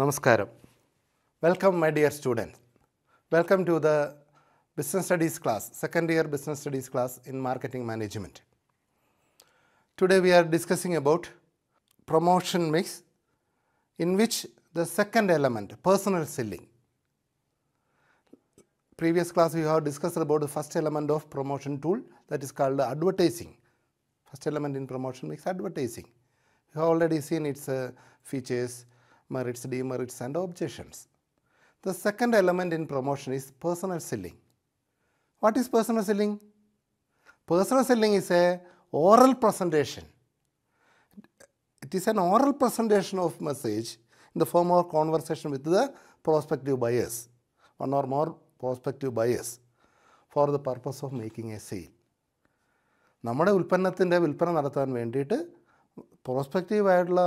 Namaskaram. Welcome my dear students. Welcome to the business studies class, second year business studies class in marketing management. Today we are discussing about promotion mix in which the second element personal selling. Previous class we have discussed about the first element of promotion tool that is called advertising. First element in promotion mix advertising. You have already seen its uh, features, merits, demerits, and objections. The second element in promotion is personal selling. What is personal selling? Personal selling is a oral presentation. It is an oral presentation of message in the form of conversation with the prospective buyers, one or more prospective buyers, for the purpose of making a sale. നമ്മുടെ ഉൽപ്പന്നത്തിൻ്റെ വിൽപ്പന നടത്താൻ വേണ്ടിയിട്ട് പ്രോസ്പെക്റ്റീവായിട്ടുള്ള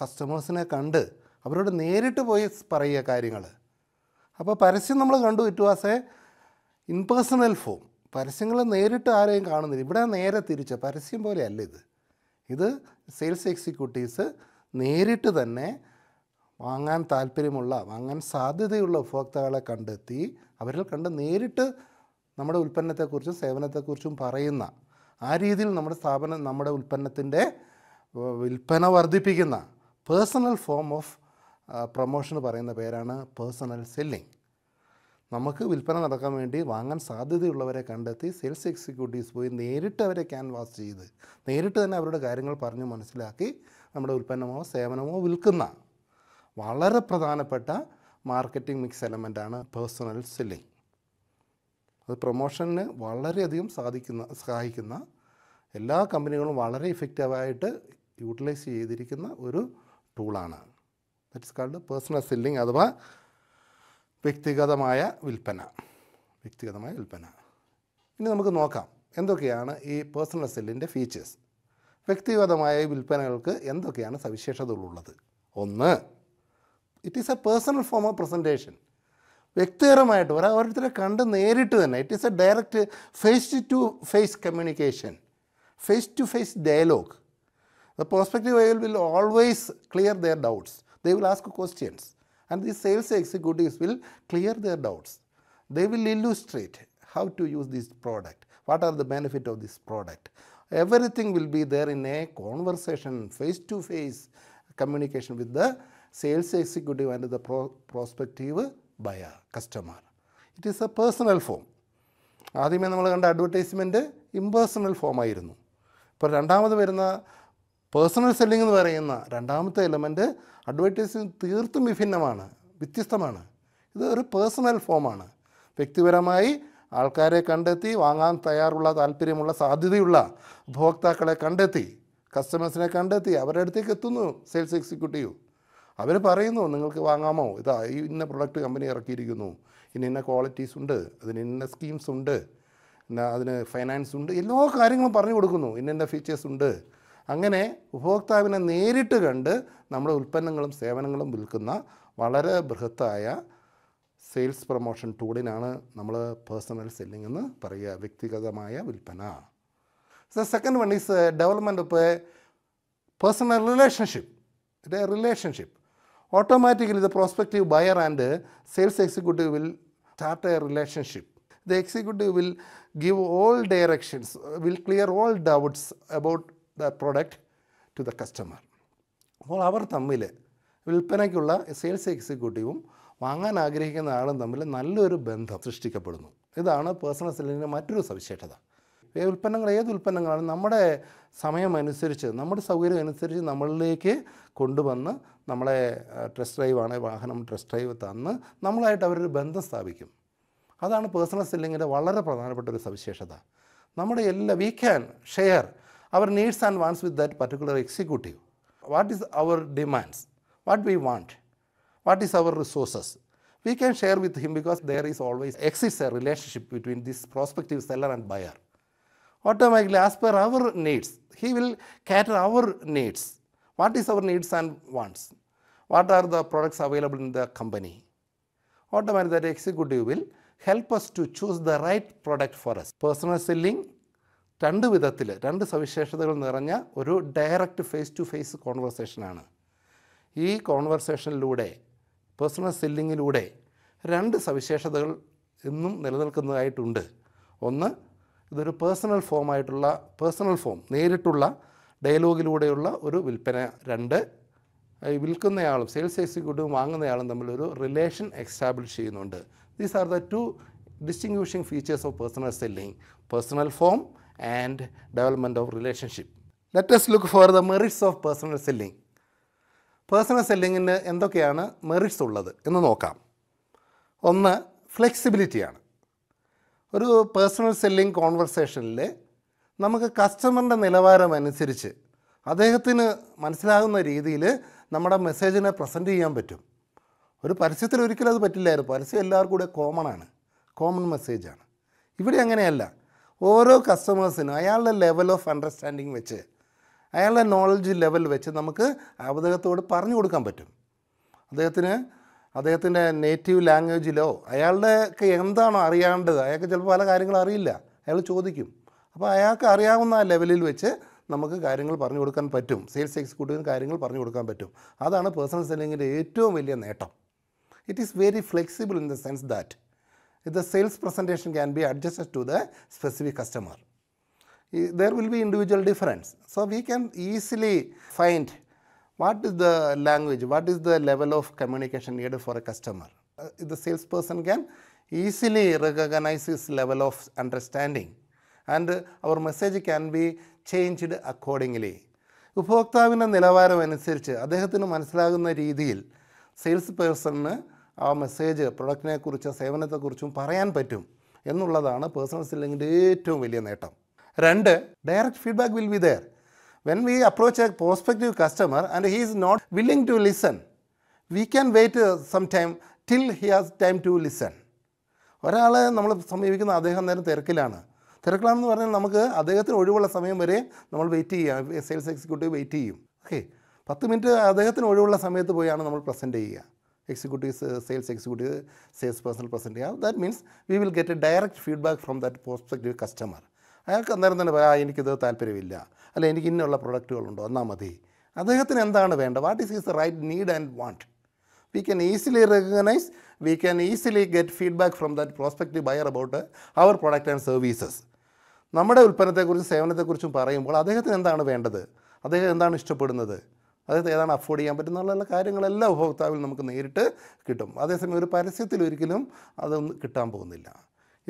കസ്റ്റമേഴ്സിനെ കണ്ട് അവരോട് നേരിട്ട് പോയി പറയുക കാര്യങ്ങൾ അപ്പോൾ പരസ്യം നമ്മൾ കണ്ടു ഇറ്റ് വാസ് എ ഫോം പരസ്യങ്ങൾ നേരിട്ട് ആരെയും കാണുന്നില്ല ഇവിടെ നേരെ തിരിച്ച പരസ്യം പോലെയല്ല ഇത് ഇത് സെയിൽസ് എക്സിക്യൂട്ടീവ്സ് നേരിട്ട് തന്നെ വാങ്ങാൻ താല്പര്യമുള്ള വാങ്ങാൻ സാധ്യതയുള്ള ഉപഭോക്താക്കളെ കണ്ടെത്തി അവരിൽ കണ്ട് നേരിട്ട് നമ്മുടെ ഉൽപ്പന്നത്തെക്കുറിച്ചും സേവനത്തെക്കുറിച്ചും പറയുന്ന ആ രീതിയിൽ നമ്മുടെ സ്ഥാപനം നമ്മുടെ ഉൽപ്പന്നത്തിൻ്റെ വിൽപ്പന വർദ്ധിപ്പിക്കുന്ന പേഴ്സണൽ ഫോം ഓഫ് പ്രൊമോഷൻ പറയുന്ന പേരാണ് പേഴ്സണൽ സെല്ലിംഗ് നമുക്ക് വിൽപ്പന നടക്കാൻ വേണ്ടി വാങ്ങാൻ സാധ്യതയുള്ളവരെ കണ്ടെത്തി സെയിൽസ് എക്സിക്യൂട്ടീവ്സ് പോയി നേരിട്ട് അവരെ ക്യാൻവാസ് ചെയ്ത് നേരിട്ട് തന്നെ അവരുടെ കാര്യങ്ങൾ പറഞ്ഞ് മനസ്സിലാക്കി നമ്മുടെ ഉൽപ്പന്നമോ സേവനമോ വിൽക്കുന്ന വളരെ പ്രധാനപ്പെട്ട മാർക്കറ്റിംഗ് മിക്സ് എലമെൻ്റാണ് പേഴ്സണൽ സെല്ലിംഗ് അത് പ്രൊമോഷന് വളരെയധികം സാധിക്കുന്ന സഹായിക്കുന്ന എല്ലാ കമ്പനികളും വളരെ ഇഫക്റ്റീവായിട്ട് യൂട്ടിലൈസ് ചെയ്തിരിക്കുന്ന ഒരു ടൂളാണ് that is called personal selling അഥവാ വ്യക്തിഗതമായ വിൽപ്പന വ്യക്തിഗതമായ വിൽപ്പന ഇനി നമുക്ക് നോക്കാം എന്തൊക്കെയാണ് ഈ പേഴ്സണൽ സെല്ലിൻ്റെ ഫീച്ചേഴ്സ് വ്യക്തിഗതമായ വിൽപ്പനകൾക്ക് എന്തൊക്കെയാണ് സവിശേഷതകളുള്ളത് ഒന്ന് it is a personal form of presentation വ്യക്തിപരമായിട്ട് ഒരാ ഓരോരുത്തരെ കണ്ട് നേരിട്ട് തന്നെ it is a direct face to face communication face to face dialogue The prospective buyer will always clear their doubts. They will ask questions. And the sales executives will clear their doubts. They will illustrate how to use this product. What are the benefit of this product? Everything will be there in a conversation, face-to-face -face communication with the sales executive and the pro prospective buyer, customer. It is a personal form. ആദ്യമേ നമ്മൾ കണ്ട advertisement impersonal ഫോമായിരുന്നു ഇപ്പോൾ രണ്ടാമത് വരുന്ന personal selling എന്ന് പറയുന്ന രണ്ടാമത്തെ element advertising തീർത്തും വിഭിന്നമാണ് വ്യത്യസ്തമാണ് ഇത് ഒരു പേഴ്സണൽ ഫോമാണ് വ്യക്തിപരമായി ആൾക്കാരെ കണ്ടെത്തി വാങ്ങാൻ തയ്യാറുള്ള താല്പര്യമുള്ള സാധ്യതയുള്ള ഉപഭോക്താക്കളെ കണ്ടെത്തി കസ്റ്റമേഴ്സിനെ കണ്ടെത്തി അവരുടെ അടുത്തേക്ക് എത്തുന്നു സെയിൽസ് എക്സിക്യൂട്ടീവ് അവർ പറയുന്നു നിങ്ങൾക്ക് വാങ്ങാമോ ഇതാ ഈ ഇന്ന പ്രൊഡക്റ്റ് കമ്പനി ഇറക്കിയിരിക്കുന്നു ഇന്ന ഇന്ന ക്വാളിറ്റീസ് ഉണ്ട് അതിന് ഇന്ന സ്കീംസ് ഉണ്ട് അതിന് ഫൈനാൻസ് ഉണ്ട് എല്ലാ കാര്യങ്ങളും പറഞ്ഞു കൊടുക്കുന്നു ഇന്ന ഇന്ന ഫീച്ചേഴ്സ് ഉണ്ട് അങ്ങനെ ഉപഭോക്താവിനെ നേരിട്ട് കണ്ട് നമ്മുടെ ഉൽപ്പന്നങ്ങളും സേവനങ്ങളും വിൽക്കുന്ന വളരെ ബൃഹത്തായ സെയിൽസ് പ്രൊമോഷൻ ടൂളിനാണ് നമ്മൾ പേഴ്സണൽ സെല്ലിംഗ് എന്ന് പറയുക വ്യക്തിഗതമായ വിൽപ്പന the second one is development of a personal relationship it a relationship automatically the prospective buyer and sales executive will start a relationship the executive will give all directions will clear all doubts about the product to the customer അപ്പോൾ അവർ തമ്മിൽ വിൽപ്പനയ്ക്കുള്ള sales എക്സിക്യൂട്ടീവും വാങ്ങാൻ ആഗ്രഹിക്കുന്ന ആളും തമ്മിൽ നല്ലൊരു ബന്ധം സൃഷ്ടിക്കപ്പെടുന്നു ഇതാണ് പേഴ്സണൽ സെല്ലിൻ്റെ മറ്റൊരു സവിശേഷത ഉൽപ്പന്നങ്ങൾ ഏത് ഉൽപ്പന്നങ്ങളാണ് നമ്മുടെ സമയമനുസരിച്ച് നമ്മുടെ സൗകര്യം അനുസരിച്ച് നമ്മളിലേക്ക് കൊണ്ടുവന്ന് നമ്മളെ ടെസ്റ്റ് ഡ്രൈവ് ആണ് വാഹനം ടെസ്റ്റ് ഡ്രൈവ് തന്ന് നമ്മളായിട്ട് അവരൊരു ബന്ധം സ്ഥാപിക്കും അതാണ് പേഴ്സണൽ സെല്ലിങ്ങിൻ്റെ വളരെ പ്രധാനപ്പെട്ട ഒരു സവിശേഷത നമ്മുടെ എല്ലാ we can share our needs and wants with that particular executive. What is our demands? What we want? What is our resources? We can share with him because there is always exists a relationship between this prospective seller and buyer. Automatically, as per our needs, he will cater our needs. What is our needs and wants? What are the products available in the company? Automatically, that executive will help us to choose the right product for us. Personal selling രണ്ട് വിധത്തിൽ രണ്ട് സവിശേഷതകൾ നിറഞ്ഞ ഒരു direct face to face കോൺവെർസേഷനാണ് ഈ കോൺവെർസേഷനിലൂടെ personal സെല്ലിങ്ങിലൂടെ രണ്ട് സവിശേഷതകൾ ഇന്നും നിലനിൽക്കുന്നതായിട്ടുണ്ട് ഒന്ന് ഇതൊരു പേഴ്സണൽ ഫോമായിട്ടുള്ള പേഴ്സണൽ ഫോം നേരിട്ടുള്ള ഡയലോഗിലൂടെയുള്ള ഒരു വിൽപ്പന രണ്ട് വിൽക്കുന്നയാളും സെയിൽസ് എക്സിക്യൂട്ടീവും വാങ്ങുന്നയാളും തമ്മിലൊരു റിലേഷൻ എക്സ്റ്റാബ്ലിഷ് ചെയ്യുന്നുണ്ട് these are the two distinguishing features of personal selling personal form and development of relationship. Let us look for the merits of personal selling. Personal സെല്ലിങ്ങിന് എന്തൊക്കെയാണ് മെറിറ്റ്സ് ഉള്ളത് എന്ന് നോക്കാം ഒന്ന് ഫ്ലെക്സിബിലിറ്റിയാണ് ഒരു പേഴ്സണൽ സെല്ലിംഗ് കോൺവെർസേഷനിൽ നമുക്ക് കസ്റ്റമറിൻ്റെ നിലവാരം അനുസരിച്ച് അദ്ദേഹത്തിന് മനസ്സിലാകുന്ന രീതിയിൽ നമ്മുടെ മെസ്സേജിനെ പ്രസൻറ്റ് ചെയ്യാൻ പറ്റും ഒരു പരസ്യത്തിൽ ഒരിക്കലും അത് പറ്റില്ലായിരുന്നു പരസ്യം എല്ലാവർക്കും കൂടെ കോമൺ ആണ് കോമൺ മെസ്സേജാണ് ഇവിടെ അങ്ങനെയല്ല ഓരോ കസ്റ്റമേഴ്സിനും അയാളുടെ ലെവൽ ഓഫ് അണ്ടർസ്റ്റാൻഡിങ് വെച്ച് അയാളുടെ നോളജ് ലെവൽ വെച്ച് നമുക്ക് അദ്ദേഹത്തോട് പറഞ്ഞു കൊടുക്കാൻ പറ്റും അദ്ദേഹത്തിന് അദ്ദേഹത്തിൻ്റെ നേറ്റീവ് ലാംഗ്വേജിലോ അയാളുടെയൊക്കെ എന്താണോ അറിയാണ്ടത് അയാൾക്ക് ചിലപ്പോൾ പല കാര്യങ്ങളും അറിയില്ല അയാൾ ചോദിക്കും അപ്പോൾ അയാൾക്ക് അറിയാവുന്ന ആ ലെവലിൽ വെച്ച് നമുക്ക് കാര്യങ്ങൾ പറഞ്ഞു കൊടുക്കാൻ പറ്റും സെയിൽസ് എക്സിക്യൂട്ടീവിന് കാര്യങ്ങൾ പറഞ്ഞു കൊടുക്കാൻ പറ്റും അതാണ് പേഴ്സണൽ സെല്ലിങ്ങിൻ്റെ ഏറ്റവും വലിയ നേട്ടം it is very flexible in the sense that the sales presentation can be adjusted to the specific customer. There will be individual difference. So, we can easily find what is the language, what is the level of communication needed for a customer. Uh, the salesperson can easily recognize his level of understanding and uh, our message can be changed accordingly. ഉപഭോക്താവിൻ്റെ നിലവാരം അനുസരിച്ച് അദ്ദേഹത്തിന് മനസ്സിലാകുന്ന രീതിയിൽ sales പേഴ്സണിന് ആ message പ്രൊഡക്റ്റിനെക്കുറിച്ചും സേവനത്തെക്കുറിച്ചും പറയാൻ പറ്റും എന്നുള്ളതാണ് പേഴ്സണൽ സെല്ലിങ്ങിൻ്റെ ഏറ്റവും വലിയ നേട്ടം രണ്ട് direct feedback will be there when we approach a prospective customer and he is not willing to listen we can wait some time till he has time to listen ഒരാൾ നമ്മൾ സമീപിക്കുന്ന അദ്ദേഹം നേരം തിരക്കിലാണ് തിരക്കിലാണെന്ന് പറഞ്ഞാൽ നമുക്ക് അദ്ദേഹത്തിന് ഒഴിവുള്ള സമയം വരെ നമ്മൾ വെയിറ്റ് ചെയ്യുക സെയിൽസ് എക്സിക്യൂട്ടീവ് വെയിറ്റ് ചെയ്യും ഓക്കെ പത്ത് മിനിറ്റ് അദ്ദേഹത്തിന് ഒഴിവുള്ള സമയത്ത് പോയാണ് നമ്മൾ പ്രസൻറ്റ് ചെയ്യുക executive sales executive sales personnel present ചെയ്യാം that means we will get a direct feedback from that prospective customer അയാൾക്ക് അന്നേരം തന്നെ പറയാം എനിക്കിത് താല്പര്യമില്ല അല്ല എനിക്ക് ഇന്നുള്ള പ്രൊഡക്റ്റുകളുണ്ടോ എന്നാൽ മതി അദ്ദേഹത്തിന് എന്താണ് വേണ്ടത് what is is right need and want we can easily recognise we can easily get feedback from that prospective buyer about our product and services നമ്മുടെ ഉൽപ്പന്നത്തെക്കുറിച്ചും സേവനത്തെക്കുറിച്ചും പറയുമ്പോൾ അദ്ദേഹത്തിന് എന്താണ് വേണ്ടത് അദ്ദേഹം എന്താണ് ഇഷ്ടപ്പെടുന്നത് അതായത് ഏതാണ് അഫോർഡ് ചെയ്യാൻ ഉള്ള കാര്യങ്ങളെല്ലാം ഉപഭോക്താവിൽ നമുക്ക് നേരിട്ട് കിട്ടും അതേസമയം ഒരു പരസ്യത്തിൽ ഒരിക്കലും അതൊന്നും കിട്ടാൻ പോകുന്നില്ല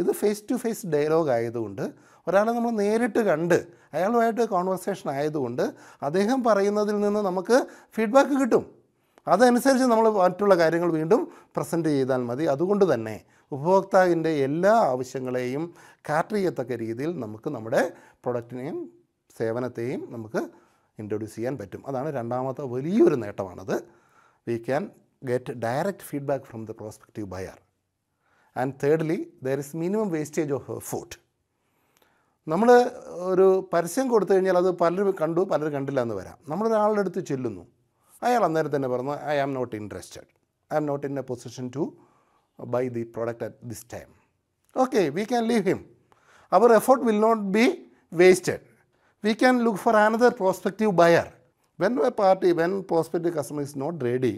ഇത് ഫേസ് ടു ഫേസ് ഡയലോഗ് ആയതുകൊണ്ട് ഒരാളെ നമ്മൾ നേരിട്ട് കണ്ട് അയാളുമായിട്ട് കോൺവെർസേഷൻ ആയതുകൊണ്ട് അദ്ദേഹം പറയുന്നതിൽ നിന്ന് നമുക്ക് ഫീഡ്ബാക്ക് കിട്ടും അതനുസരിച്ച് നമ്മൾ മറ്റുള്ള കാര്യങ്ങൾ വീണ്ടും പ്രസൻറ്റ് ചെയ്താൽ മതി അതുകൊണ്ട് തന്നെ ഉപഭോക്താവിൻ്റെ എല്ലാ ആവശ്യങ്ങളെയും കാറ്റർ ചെയ്യത്തക്ക രീതിയിൽ നമുക്ക് നമ്മുടെ പ്രൊഡക്റ്റിനെയും സേവനത്തെയും നമുക്ക് ഇൻട്രൊഡ്യൂസ് ചെയ്യാൻ പറ്റും അതാണ് രണ്ടാമത്തെ വലിയൊരു നേട്ടമാണത് we can get direct feedback from the prospective buyer and thirdly there is minimum wastage of food നമ്മൾ ഒരു പരസ്യം കൊടുത്തു കഴിഞ്ഞാൽ അത് പലരും കണ്ടു പലരും കണ്ടില്ല എന്ന് വരാം നമ്മളൊരാളുടെ അടുത്ത് ചെല്ലുന്നു അയാൾ അന്നേരം തന്നെ പറഞ്ഞു I am not interested I am not in a position to buy the product at this time okay we can leave him our effort will not be wasted we can look for another prospective buyer. When a party, when prospective customer is not ready,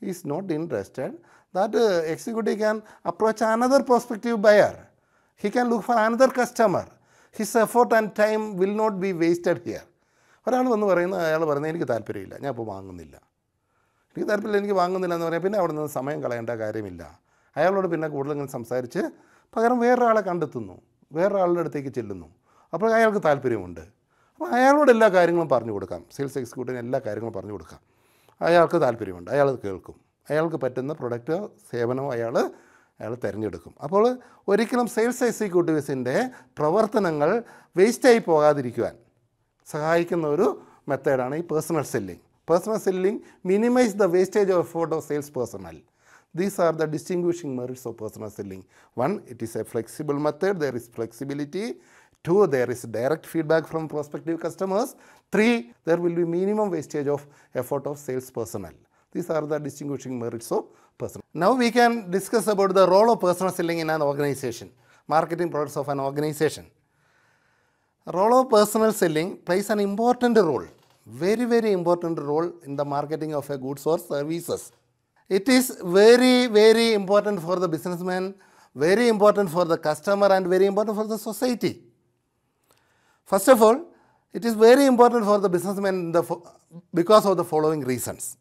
he is not interested, that uh, executive can approach another prospective buyer. He can look for another customer. His effort and time will not be wasted here. ഒരാൾ വന്ന് പറയുന്ന അയാൾ പറയുന്നത് എനിക്ക് താല്പര്യമില്ല ഞാൻ ഇപ്പോൾ വാങ്ങുന്നില്ല എനിക്ക് താല്പര്യമില്ല എനിക്ക് വാങ്ങുന്നില്ല എന്ന് പറയാം പിന്നെ അവിടെ നിന്ന് സമയം കളയേണ്ട കാര്യമില്ല അയാളോട് പിന്നെ കൂടുതൽ ഇങ്ങനെ സംസാരിച്ച് പകരം വേറൊരാളെ കണ്ടെത്തുന്നു വേറൊരാളുടെ അടുത്തേക്ക് ചെല്ലുന്നു അപ്പോൾ അയാൾക്ക് താല്പര്യമുണ്ട് അപ്പോൾ അയാളോട് എല്ലാ കാര്യങ്ങളും പറഞ്ഞു കൊടുക്കാം സെയിൽസ് എക്സിക്യൂട്ടീവിന് എല്ലാ കാര്യങ്ങളും പറഞ്ഞു കൊടുക്കാം അയാൾക്ക് താല്പര്യമുണ്ട് അയാൾ കേൾക്കും അയാൾക്ക് പറ്റുന്ന പ്രൊഡക്റ്റോ സേവനമോ അയാൾ അയാൾ തിരഞ്ഞെടുക്കും അപ്പോൾ ഒരിക്കലും സെയിൽസ് എക്സിക്യൂട്ടീവ്സിൻ്റെ പ്രവർത്തനങ്ങൾ വേസ്റ്റായി പോകാതിരിക്കുവാൻ സഹായിക്കുന്ന ഒരു മെത്തേഡാണ് ഈ personal selling personal selling minimise the wastage of effort of sales personnel these are the distinguishing merits of personal selling one it is a flexible method there is flexibility Two, there is direct feedback from prospective customers. Three, there will be minimum wastage of effort of sales personnel. These are the distinguishing merits of personal. Now we can discuss about the role of personal selling in an organization, marketing products of an organization. Role of personal selling plays an important role, very, very important role in the marketing of a goods or services. It is very, very important for the businessman, very important for the customer and very important for the society. First of all, it is very important for the businessman the, because of the following reasons.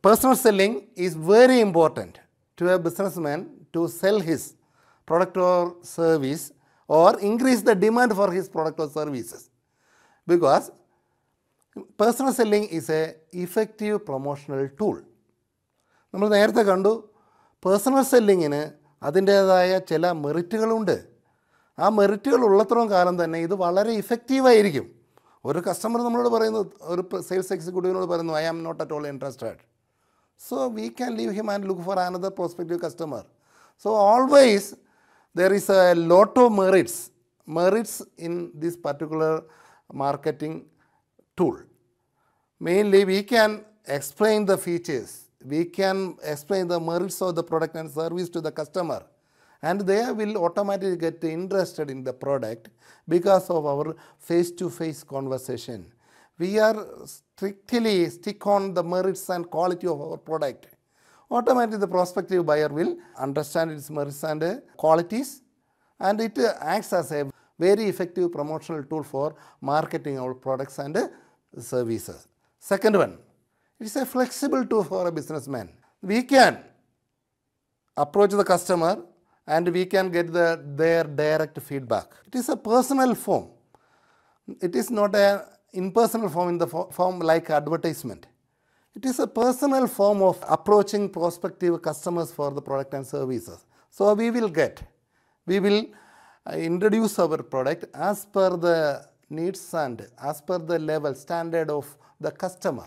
Personal selling is very important to a businessman to sell his product or service or increase the demand for his product or services because personal selling is a effective promotional tool. നമ്മൾ നേരത്തെ കണ്ടു personal സെല്ലിങ്ങിന് അതിൻ്റേതായ ചില മെറിറ്റുകളുണ്ട് ആ മെറിറ്റുകൾ ഉള്ളത്രയും കാലം തന്നെ ഇത് വളരെ ഇഫക്റ്റീവായിരിക്കും ഒരു കസ്റ്റമർ നമ്മളോട് പറയുന്നത് ഒരു സെയിൽസ് എക്സിക്യൂട്ടീവിനോട് പറയുന്നു I am not at all interested so we can leave him and look for another prospective customer so always there is a lot of merits merits in this particular marketing tool mainly we can explain the features we can explain the merits of the product and service to the customer and they will automatically get interested in the product because of our face-to-face conversation. We are strictly stick on the merits and quality of our product. Automatically the prospective buyer will understand its merits and uh, qualities and it uh, acts as a very effective promotional tool for marketing our products and uh, services. Second one, it is a flexible tool for a businessman. We can approach the customer and we can get the, their direct feedback. It is a personal form. It is not an impersonal form in the form like advertisement. It is a personal form of approaching prospective customers for the product and services. So we will get, we will uh, introduce our product as per the needs and as per the level standard of the customer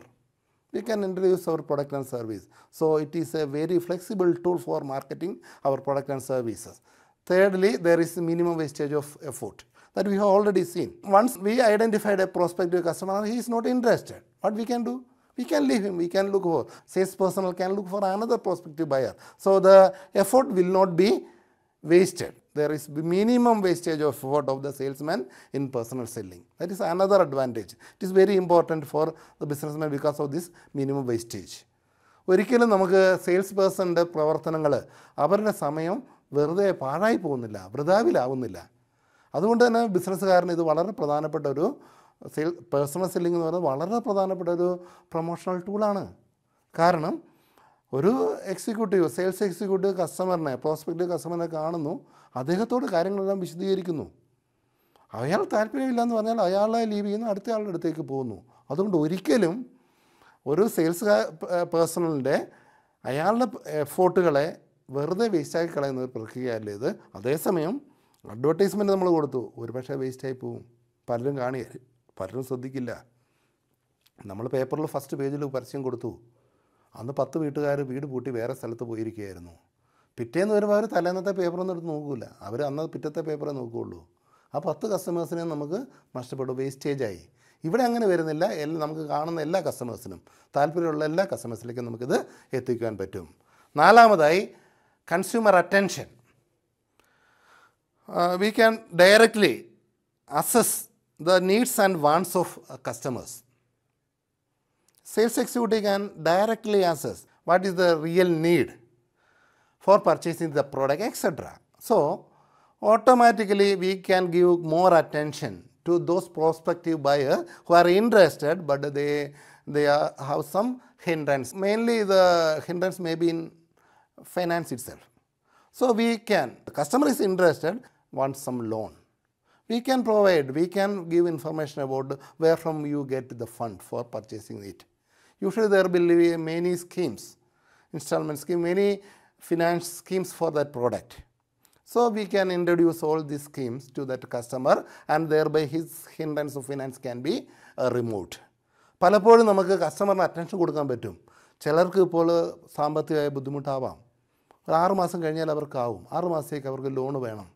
we can introduce our product and service. So it is a very flexible tool for marketing our product and services. Thirdly, there is minimum wastage of effort that we have already seen. Once we identified a prospective customer, he is not interested. What we can do? We can leave him, we can look for, sales personnel can look for another prospective buyer. So the effort will not be wasted. there is minimum wastage of effort of the salesman in personal selling. That is another advantage. It is very important for the businessman because of this minimum wastage. ഒരിക്കലും നമുക്ക് sales പേഴ്സണിൻ്റെ പ്രവർത്തനങ്ങൾ അവരുടെ സമയം വെറുതെ പാഴായി പോകുന്നില്ല വൃതാവിലാവുന്നില്ല അതുകൊണ്ട് തന്നെ ബിസിനസ്സുകാരന് ഇത് വളരെ പ്രധാനപ്പെട്ട ഒരു സെയിൽ പേഴ്സണൽ സെല്ലിംഗ് എന്ന് പറയുന്നത് വളരെ പ്രധാനപ്പെട്ട ഒരു പ്രൊമോഷണൽ ടൂളാണ് കാരണം ഒരു എക്സിക്യൂട്ടീവ് സെയിൽസ് എക്സിക്യൂട്ടീവ് കസ്റ്റമറിനെ പ്രോസ്പെക്റ്റീവ് കസ്റ്റമറിനെ കാണുന്നു അദ്ദേഹത്തോട് കാര്യങ്ങളെല്ലാം വിശദീകരിക്കുന്നു അയാൾ താല്പര്യമില്ലയെന്ന് എന്ന് പറഞ്ഞാൽ അയാളെ ലീവ് ചെയ്യുന്നു അടുത്ത ആളുടെ അടുത്തേക്ക് പോകുന്നു അതുകൊണ്ട് ഒരിക്കലും ഒരു സെയിൽസ് പേഴ്സണലിൻ്റെ അയാളുടെ എഫോർട്ടുകളെ വെറുതെ വേസ്റ്റാക്കി കളയുന്ന ഒരു പ്രക്രിയയല്ല ഇത് അതേസമയം അഡ്വർടൈസ്മെൻറ്റ് നമ്മൾ കൊടുത്തു ഒരുപക്ഷെ വേസ്റ്റായി പോവും പലരും കാണിയ പലരും ശ്രദ്ധിക്കില്ല നമ്മൾ പേപ്പറിൽ ഫസ്റ്റ് പേജിൽ പരസ്യം കൊടുത്തു അന്ന് പത്ത് വീട്ടുകാർ വീട് പൂട്ടി വേറെ സ്ഥലത്ത് പോയിരിക്കുകയായിരുന്നു പിറ്റേന്ന് വരുമ്പോൾ അവർ തലേന്നത്തെ പേപ്പറൊന്നും എടുത്ത് നോക്കില്ല അവർ അന്ന് പിറ്റത്തെ പേപ്പറേ നോക്കുകയുള്ളൂ ആ പത്ത് കസ്റ്റമേഴ്സിനെ നമുക്ക് നഷ്ടപ്പെട്ടു വേസ്റ്റേജായി ഇവിടെ അങ്ങനെ വരുന്നില്ല എല്ലാം നമുക്ക് കാണുന്ന എല്ലാ കസ്റ്റമേഴ്സിനും താല്പര്യമുള്ള എല്ലാ കസ്റ്റമേഴ്സിലേക്കും നമുക്കിത് എത്തിക്കാൻ പറ്റും നാലാമതായി consumer attention we can directly assess the needs and wants of customers sales executive can directly assess what is the real need for purchasing the product etc. So, automatically we can give more attention to those prospective buyers who are interested but they, they are, have some hindrance. Mainly the hindrance may be in finance itself. So, we can, the customer is interested, wants some loan we can provide, we can give information about where from you get the fund for purchasing it. Usually there will be many schemes, installment scheme, many finance schemes for that product. So we can introduce all these schemes to that customer and thereby his hindrance of finance can be uh, removed. പലപ്പോഴും നമുക്ക് കസ്റ്റമറിന് attention കൊടുക്കാൻ പറ്റും ചിലർക്ക് ഇപ്പോൾ സാമ്പത്തികമായ ബുദ്ധിമുട്ടാവാം ഒരു ആറുമാസം കഴിഞ്ഞാൽ അവർക്കാവും ആറുമാസത്തേക്ക് അവർക്ക് ലോൺ വേണം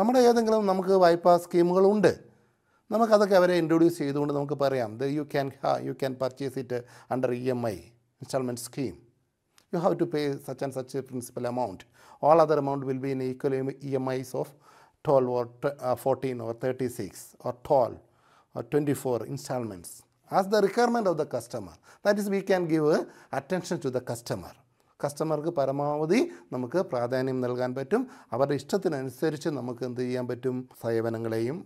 നമ്മുടെ ഏതെങ്കിലും നമുക്ക് വായ്പാ സ്കീമുകളുണ്ട് നമുക്കതൊക്കെ അവരെ ഇൻട്രൊഡ്യൂസ് ചെയ്തുകൊണ്ട് നമുക്ക് പറയാം the you can ha you can purchase it under E M I instalment scheme you have to pay such and such a principal amount. All other amount will be in equal EMIs of 12 or 14 or 36 or 12 or 24 installments as the requirement of the customer. That is, we can give attention to the customer. Customer കസ്റ്റമർക്ക് പരമാവധി നമുക്ക് പ്രാധാന്യം നൽകാൻ പറ്റും അവരുടെ ഇഷ്ടത്തിനനുസരിച്ച് നമുക്ക് എന്ത് ചെയ്യാൻ പറ്റും സേവനങ്ങളെയും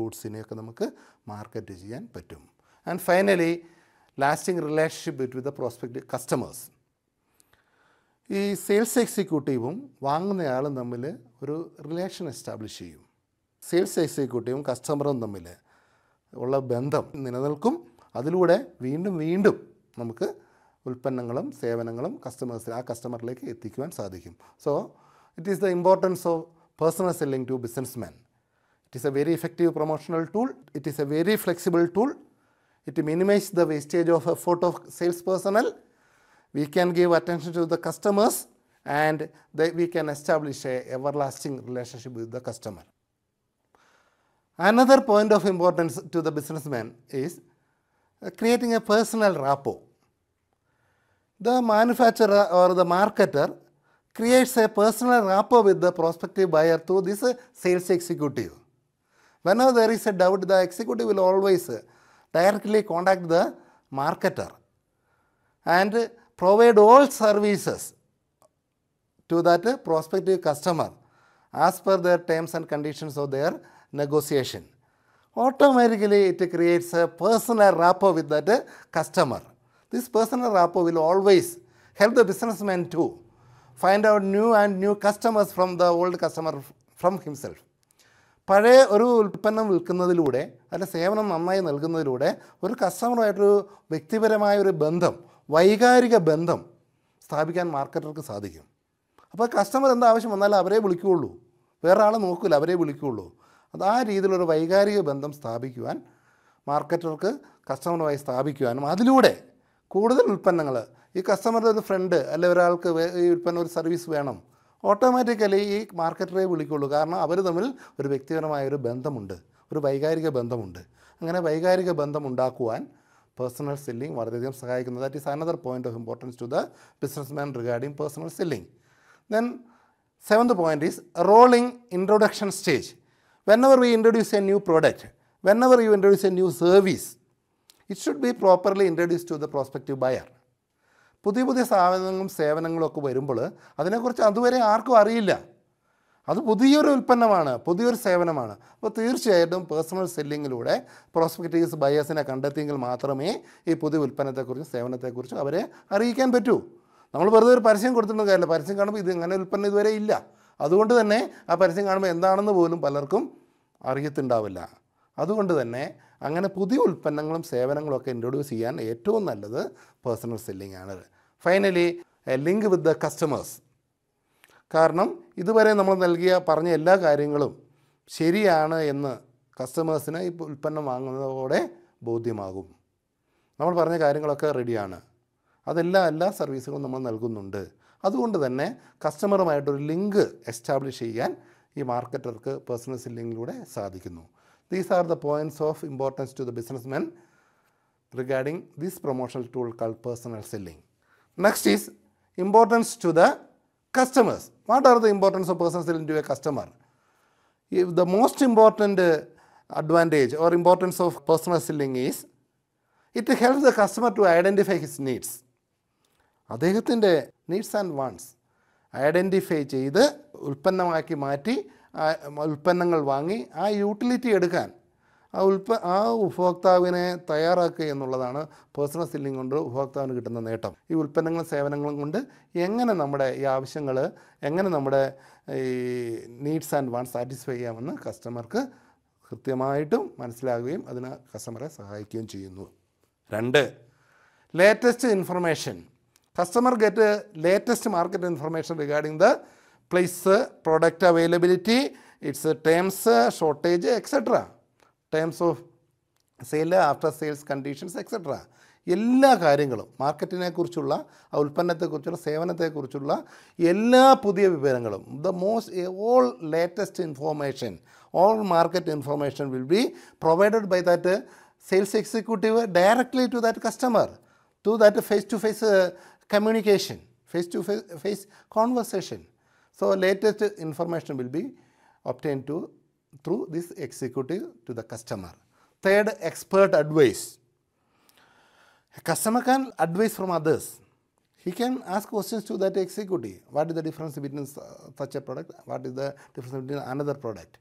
ഗൂഡ്സിനെയൊക്കെ നമുക്ക് മാർക്കറ്റ് ചെയ്യാൻ പറ്റും And finally, lasting relationship with the prospective customers. ഈ സെയിൽസ് എക്സിക്യൂട്ടീവും വാങ്ങുന്നയാളും തമ്മിൽ ഒരു റിലേഷൻ എസ്റ്റാബ്ലിഷ് ചെയ്യും സെയിൽസ് എക്സിക്യൂട്ടീവും കസ്റ്റമറും തമ്മിൽ ഉള്ള ബന്ധം നിലനിൽക്കും അതിലൂടെ വീണ്ടും വീണ്ടും നമുക്ക് ഉൽപ്പന്നങ്ങളും സേവനങ്ങളും കസ്റ്റമേഴ്സിൽ ആ കസ്റ്റമറിലേക്ക് എത്തിക്കുവാൻ സാധിക്കും so it is the importance of personal selling to business man it is a very effective promotional tool it is a very flexible tool it minimise the wastage of effort of sales personnel we can give attention to the customers and they, we can establish a everlasting relationship with the customer. Another point of importance to the businessman is uh, creating a personal rapport. The manufacturer or the marketer creates a personal rapport with the prospective buyer through this uh, sales executive. Whenever there is a doubt, the executive will always uh, directly contact the marketer. And provide all services to that prospective customer as per their terms and conditions of their negotiation. Automatically, it creates a personal rapport with that customer. This personal rapport will always help the businessman to find out new and new customers from the old customer from himself. പഴയ ഒരു ഉൽപ്പന്നം വിൽക്കുന്നതിലൂടെ അതിൻ്റെ സേവനം നന്നായി നൽകുന്നതിലൂടെ ഒരു കസ്റ്റമറുമായിട്ടൊരു വ്യക്തിപരമായ ഒരു ബന്ധം വൈകാരിക ബന്ധം സ്ഥാപിക്കാൻ മാർക്കറ്റർക്ക് സാധിക്കും അപ്പോൾ കസ്റ്റമർ എന്താവശ്യം വന്നാലും അവരെ വിളിക്കുകയുള്ളൂ വേറൊരാളെ നോക്കില്ല അവരെ വിളിക്കുകയുള്ളൂ അത് ആ രീതിയിലൊരു വൈകാരിക ബന്ധം സ്ഥാപിക്കുവാൻ മാർക്കറ്റർക്ക് കസ്റ്റമറുമായി സ്ഥാപിക്കുവാനും അതിലൂടെ കൂടുതൽ ഉൽപ്പന്നങ്ങൾ ഈ കസ്റ്റമറുടെ ഒരു ഫ്രണ്ട് അല്ലെ ഒരാൾക്ക് ഈ ഉൽപ്പന്ന ഒരു സർവീസ് വേണം ഓട്ടോമാറ്റിക്കലി ഈ മാർക്കറ്ററെ വിളിക്കുകയുള്ളൂ കാരണം അവർ തമ്മിൽ ഒരു വ്യക്തിപരമായ ഒരു ബന്ധമുണ്ട് ഒരു വൈകാരിക ബന്ധമുണ്ട് അങ്ങനെ വൈകാരിക ബന്ധം ഉണ്ടാക്കുവാൻ പേഴ്സണൽ സെല്ലിംഗ് വളരെയധികം സഹായിക്കുന്നത് that is another point of importance to the business man regarding personal selling then seventh point is rolling introduction stage whenever we introduce a new product whenever you introduce a new service it should be properly introduce to the prospective buyer പുതിയ പുതിയ സാധനങ്ങളും സേവനങ്ങളും ഒക്കെ വരുമ്പോൾ അതിനെക്കുറിച്ച് അതുവരെ ആർക്കും അറിയില്ല അത് പുതിയൊരു ഉൽപ്പന്നമാണ് പുതിയൊരു സേവനമാണ് അപ്പോൾ തീർച്ചയായിട്ടും പേഴ്സണൽ സെല്ലിങ്ങിലൂടെ പ്രോസ്പെക്റ്റീവ്സ് ബയേഴ്സിനെ കണ്ടെത്തിയെങ്കിൽ മാത്രമേ ഈ പുതിയ ഉൽപ്പന്നത്തെക്കുറിച്ചും സേവനത്തെക്കുറിച്ചും അവരെ അറിയിക്കാൻ പറ്റൂ നമ്മൾ വെറുതെ ഒരു പരസ്യം കൊടുത്തിട്ടുള്ള കാര്യമില്ല പരസ്യം കാണുമ്പോൾ ഇത് ഇങ്ങനെ ഉൽപ്പന്നം ഇതുവരെ ഇല്ല അതുകൊണ്ട് തന്നെ ആ പരസ്യം കാണുമ്പോൾ എന്താണെന്ന് പോലും പലർക്കും അറിയത്തുണ്ടാവില്ല അതുകൊണ്ട് തന്നെ അങ്ങനെ പുതിയ ഉൽപ്പന്നങ്ങളും സേവനങ്ങളും ഒക്കെ ഇൻട്രൊഡ്യൂസ് ചെയ്യാൻ ഏറ്റവും നല്ലത് പേഴ്സണൽ സെല്ലിങ് ആണ് finally link with the customers കാരണം ഇതുവരെ നമ്മൾ നൽകിയ പറഞ്ഞ എല്ലാ കാര്യങ്ങളും ശരിയാണ് എന്ന് കസ്റ്റമേഴ്സിന് ഈ ഉൽപ്പന്നം വാങ്ങുന്നതോടെ ബോധ്യമാകും നമ്മൾ പറഞ്ഞ കാര്യങ്ങളൊക്കെ റെഡിയാണ് അതെല്ലാ എല്ലാ സർവീസുകളും നമ്മൾ നൽകുന്നുണ്ട് അതുകൊണ്ട് തന്നെ കസ്റ്റമറുമായിട്ടൊരു ലിങ്ക് എസ്റ്റാബ്ലിഷ് ചെയ്യാൻ ഈ മാർക്കറ്റർക്ക് പേഴ്സണൽ സില്ലിങ്ങിലൂടെ സാധിക്കുന്നു these are the points of importance to the business men regarding this promotional tool call personal selling next is importance to the customers. What are the importance of person selling to a customer? If the most important advantage or importance of personal selling is it helps the customer to identify his needs. അദ്ദേഹത്തിൻ്റെ needs and wants identify ചെയ്ത് ഉൽപ്പന്നമാക്കി മാറ്റി ഉൽപ്പന്നങ്ങൾ വാങ്ങി ആ utility എടുക്കാൻ ആ ഉൽപ്പ ആ ഉപഭോക്താവിനെ തയ്യാറാക്കുക എന്നുള്ളതാണ് പേഴ്സണൽ സെല്ലിംഗ് കൊണ്ട് ഉപഭോക്താവിന് കിട്ടുന്ന നേട്ടം ഈ ഉൽപ്പന്നങ്ങളും സേവനങ്ങളും കൊണ്ട് എങ്ങനെ നമ്മുടെ ഈ ആവശ്യങ്ങൾ എങ്ങനെ നമ്മുടെ ഈ നീഡ്സ് ആൻഡ് വാൺ സാറ്റിസ്ഫൈ ചെയ്യാമെന്ന് കസ്റ്റമർക്ക് കൃത്യമായിട്ടും മനസ്സിലാകുകയും അതിന് കസ്റ്റമറെ സഹായിക്കുകയും ചെയ്യുന്നു രണ്ട് latest information customer get latest market information regarding the place product availability its terms shortage etcetera terms of sale after sales conditions etcetera എല്ലാ കാര്യങ്ങളും മാർക്കറ്റിനെ കുറിച്ചുള്ള ആ ഉൽപ്പന്നത്തെക്കുറിച്ചുള്ള സേവനത്തെക്കുറിച്ചുള്ള എല്ലാ പുതിയ വിവരങ്ങളും the most all latest information all market information will be provided by that sales executive directly to that customer to that face to face communication face to face face conversation so latest information will be obtain to through this executive to the customer. Third, expert advice. A customer can advise from others. He can ask questions to that executive. What is the difference between such a product? What is the difference between another product?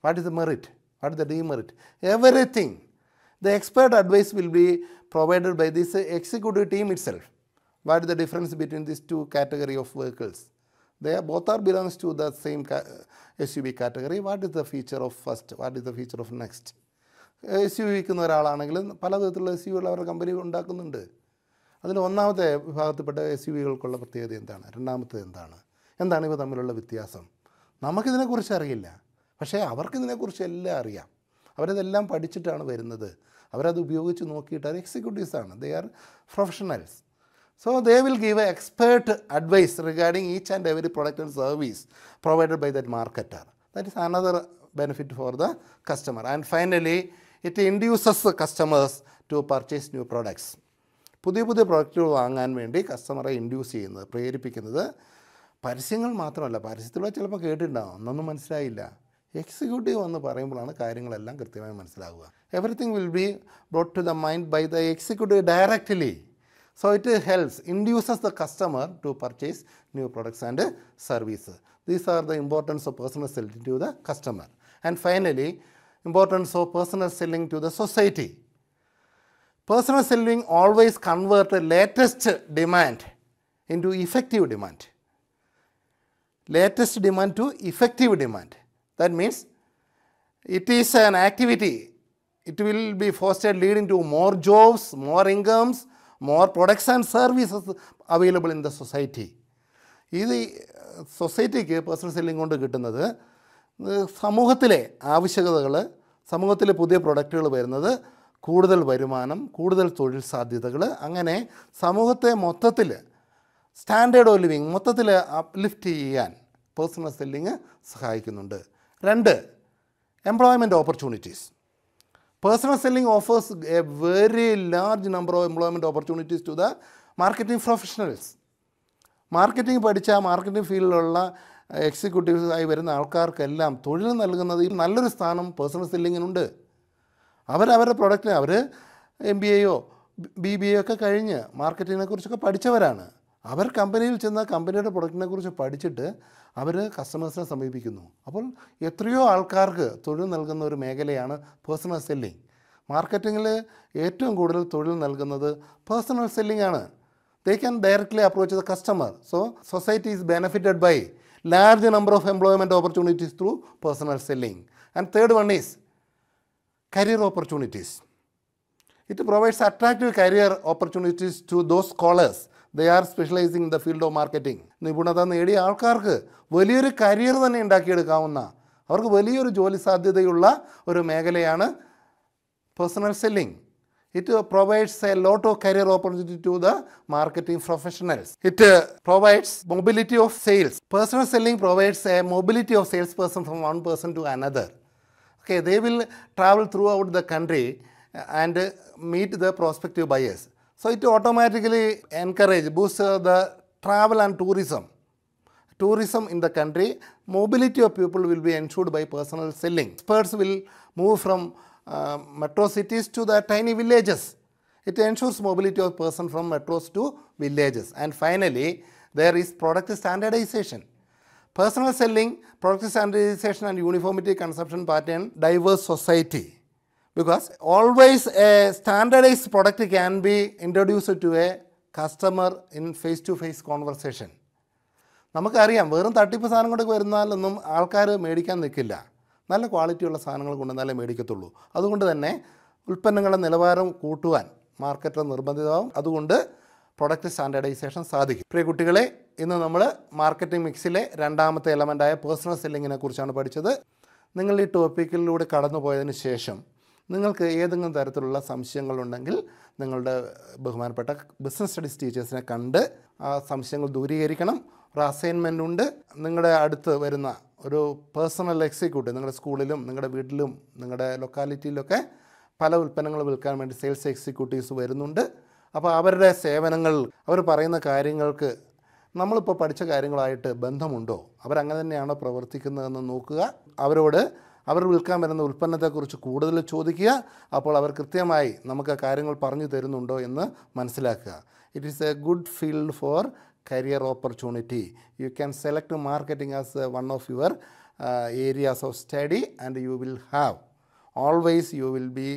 What is the merit? What is the demerit? Everything. The expert advice will be provided by this executive team itself. What is the difference between these two category of vehicles? They are, both are belongs to the same uh, SUV category. What is the feature of first? What is the feature of next? S U വിൽക്കുന്ന ഒരാളാണെങ്കിൽ പല വിധത്തിലുള്ള S യുകൾ അവരുടെ company ഉണ്ടാക്കുന്നുണ്ട് അതിൽ ഒന്നാമത്തെ വിഭാഗത്തിൽപ്പെട്ട S U വികൾക്കുള്ള പ്രത്യേകത എന്താണ് രണ്ടാമത്തത് എന്താണ് എന്താണ് ഇവ തമ്മിലുള്ള വ്യത്യാസം നമുക്കിതിനെക്കുറിച്ച് അറിയില്ല പക്ഷേ അവർക്കിതിനെക്കുറിച്ച് എല്ലാം അറിയാം അവരതെല്ലാം പഠിച്ചിട്ടാണ് വരുന്നത് അവരത് ഉപയോഗിച്ച് നോക്കിയിട്ട് അവർ എക്സിക്യൂട്ടീവ്സാണ് they are professionals So they will give expert advice regarding each and every product and service provided by that marketer. That is another benefit for the customer. And finally, it induces the customers to purchase new products. Pudhi pudhi പുതിയ പുതിയ പ്രോഡക്റ്റുകൾ വാങ്ങാൻ വേണ്ടി കസ്റ്റമറെ induce ചെയ്യുന്നത് പ്രേരിപ്പിക്കുന്നത് പരസ്യങ്ങൾ മാത്രമല്ല പരസ്യത്തിലൂടെ ചിലപ്പോൾ കേട്ടിട്ടുണ്ടാകും ഒന്നൊന്നും മനസ്സിലായില്ല എക്സിക്യൂട്ടീവ് എന്ന് പറയുമ്പോഴാണ് കാര്യങ്ങളെല്ലാം കൃത്യമായി മനസ്സിലാവുക Everything will be brought to the mind by the executive directly. So it helps, induces the customer to purchase new products and services. These are the importance of personal selling to the customer. And finally, importance of personal selling to the society. Personal selling always convert the latest demand into effective demand. Latest demand to effective demand. That means it is an activity. It will be fostered leading to more jobs, more incomes, more products and services available in the society ഇത് സൊസൈറ്റിക്ക് personal selling കൊണ്ട് കിട്ടുന്നത് സമൂഹത്തിലെ ആവശ്യകതകൾ സമൂഹത്തിലെ പുതിയ പ്രൊഡക്റ്റുകൾ വരുന്നത് കൂടുതൽ വരുമാനം കൂടുതൽ തൊഴിൽ സാധ്യതകൾ അങ്ങനെ സമൂഹത്തെ മൊത്തത്തിൽ സ്റ്റാൻഡേർഡ് ഓഫ് ലിവിങ് മൊത്തത്തിൽ അപ്ലിഫ്റ്റ് ചെയ്യാൻ പേഴ്സണൽ സെല്ലിങ് സഹായിക്കുന്നുണ്ട് രണ്ട് employment opportunities personal selling offers a very large number of employment opportunities to the marketing professionals marketing പഠിച്ച മാർക്കറ്റിംഗ് ഫീൽഡിലുള്ള എക്സിക്യൂട്ടീവ്സായി വരുന്ന ആൾക്കാർക്കെല്ലാം തൊഴിൽ നൽകുന്നതിൽ നല്ലൊരു സ്ഥാനം പേഴ്സണൽ സെല്ലിങ്ങിനുണ്ട് അവരവരുടെ പ്രൊഡക്റ്റിന് അവർ എം ബി എയോ ബി ബി എ ഒക്കെ കഴിഞ്ഞ് കുറിച്ചൊക്കെ പഠിച്ചവരാണ് അവർ കമ്പനിയിൽ ചെന്ന കമ്പനിയുടെ പ്രൊഡക്റ്റിനെ കുറിച്ച് പഠിച്ചിട്ട് അവർ കസ്റ്റമേഴ്സിനെ സമീപിക്കുന്നു അപ്പോൾ എത്രയോ ആൾക്കാർക്ക് തൊഴിൽ നൽകുന്ന ഒരു മേഖലയാണ് പേഴ്സണൽ സെല്ലിംഗ് മാർക്കറ്റിങ്ങിൽ ഏറ്റവും കൂടുതൽ തൊഴിൽ നൽകുന്നത് പേഴ്സണൽ സെല്ലിംഗ് ആണ് they can directly approach the customer so society is benefited by large number of employment opportunities through personal selling and third one is career opportunities it provides attractive career opportunities to those scholars the are specialising the field of marketing നിപുണത നേടിയ ആൾക്കാർക്ക് വലിയൊരു career തന്നെ ഉണ്ടാക്കിയെടുക്കാവുന്ന അവർക്ക് വലിയൊരു ജോലി സാധ്യതയുള്ള ഒരു മേഖലയാണ് personal selling it provides a lot of career opportunity to the marketing professionals it provides mobility of sales personal selling provides a mobility of sales person from one person to another okay they will travel throughout the country and meet the prospective buyers So it automatically encourage, boost uh, the travel and tourism. Tourism in the country, mobility of people will be ensured by personal selling. Experts will move from uh, metro cities to the tiny villages. It ensures mobility of person from metros to villages. And finally, there is product standardization. Personal selling, product standardization and uniformity consumption pattern, diverse society. because always a standardized product can be introduced to a customer in face to face conversation നമുക്കറിയാം വെറും തട്ടിപ്പ് സാധനം കൊണ്ട് വരുന്നാലൊന്നും ആൾക്കാർ മേടിക്കാൻ നിൽക്കില്ല നല്ല ക്വാളിറ്റിയുള്ള സാധനങ്ങൾ കൊണ്ടുവന്നാലേ മേടിക്കത്തുള്ളൂ അതുകൊണ്ട് തന്നെ ഉൽപ്പന്നങ്ങളുടെ നിലവാരം കൂട്ടുവാൻ മാർക്കറ്റിൽ നിർബന്ധിതമാവും അതുകൊണ്ട് പ്രൊഡക്റ്റ് സ്റ്റാൻഡർഡൈസേഷൻ സാധിക്കും പ്രിയ കുട്ടികളെ ഇന്ന് നമ്മൾ മാർക്കറ്റിംഗ് മിക്സിലെ രണ്ടാമത്തെ എലമെൻ്റായ പേഴ്സണൽ സെല്ലിങ്ങിനെ കുറിച്ചാണ് പഠിച്ചത് നിങ്ങൾ ഈ ടോപ്പിക്കിലൂടെ കടന്നു പോയതിന് ശേഷം നിങ്ങൾക്ക് ഏതെങ്കിലും തരത്തിലുള്ള സംശയങ്ങളുണ്ടെങ്കിൽ നിങ്ങളുടെ ബഹുമാനപ്പെട്ട ബിസിനസ് സ്റ്റഡീസ് ടീച്ചേഴ്സിനെ കണ്ട് ആ സംശയങ്ങൾ ദൂരീകരിക്കണം ഒരു അസൈൻമെൻ്റ് ഉണ്ട് നിങ്ങളുടെ അടുത്ത് വരുന്ന ഒരു പേഴ്സണൽ എക്സിക്യൂട്ടീവ് നിങ്ങളുടെ സ്കൂളിലും നിങ്ങളുടെ വീട്ടിലും നിങ്ങളുടെ ലൊക്കാലിറ്റിയിലൊക്കെ പല ഉൽപ്പന്നങ്ങൾ വിൽക്കാൻ വേണ്ടി സെയിൽസ് എക്സിക്യൂട്ടീവ്സ് വരുന്നുണ്ട് അപ്പോൾ അവരുടെ സേവനങ്ങൾ അവർ പറയുന്ന കാര്യങ്ങൾക്ക് നമ്മളിപ്പോൾ പഠിച്ച കാര്യങ്ങളായിട്ട് ബന്ധമുണ്ടോ അവരങ്ങനെ തന്നെയാണോ പ്രവർത്തിക്കുന്നതെന്ന് നോക്കുക അവരോട് അവർ വിൽക്കാൻ വരുന്ന ഉൽപ്പന്നത്തെക്കുറിച്ച് കൂടുതൽ ചോദിക്കുക അപ്പോൾ അവർ കൃത്യമായി നമുക്ക് കാര്യങ്ങൾ പറഞ്ഞു തരുന്നുണ്ടോ എന്ന് മനസ്സിലാക്കുക it is a good field for career opportunity you can select marketing as one of your areas of study and you will have always you will be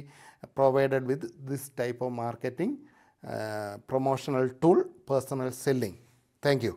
provided with this type of marketing promotional tool personal selling thank U